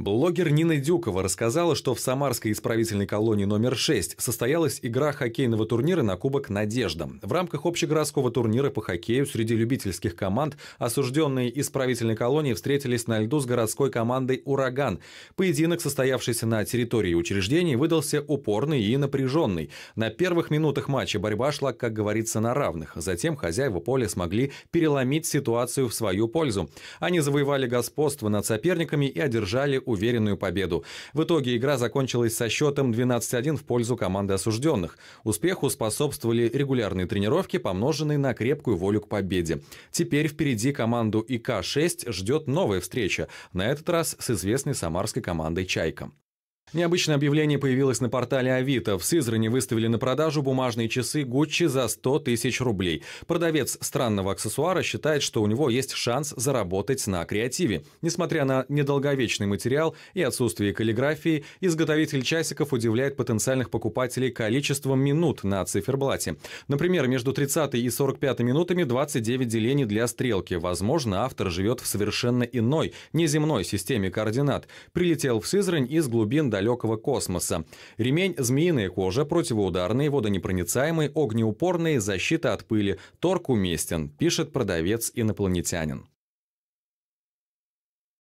Блогер Нина Дюкова рассказала, что в Самарской исправительной колонии номер 6 состоялась игра хоккейного турнира на Кубок «Надежда». В рамках общегородского турнира по хоккею среди любительских команд осужденные исправительной колонии встретились на льду с городской командой «Ураган». Поединок, состоявшийся на территории учреждений, выдался упорный и напряженный. На первых минутах матча борьба шла, как говорится, на равных. Затем хозяева поля смогли переломить ситуацию в свою пользу. Они завоевали господство над соперниками и одержали уверенную победу. В итоге игра закончилась со счетом 12-1 в пользу команды осужденных. Успеху способствовали регулярные тренировки, помноженные на крепкую волю к победе. Теперь впереди команду ИК-6 ждет новая встреча, на этот раз с известной самарской командой «Чайка». Необычное объявление появилось на портале Авито. В Сызрани выставили на продажу бумажные часы Гуччи за 100 тысяч рублей. Продавец странного аксессуара считает, что у него есть шанс заработать на креативе. Несмотря на недолговечный материал и отсутствие каллиграфии, изготовитель часиков удивляет потенциальных покупателей количеством минут на циферблате. Например, между 30 и 45 минутами 29 делений для стрелки. Возможно, автор живет в совершенно иной, неземной системе координат. Прилетел в Сызрань из глубин до далекого космоса. Ремень «Змеиная кожа» противоударный, водонепроницаемый, огнеупорный, защита от пыли. Торг уместен, пишет продавец-инопланетянин.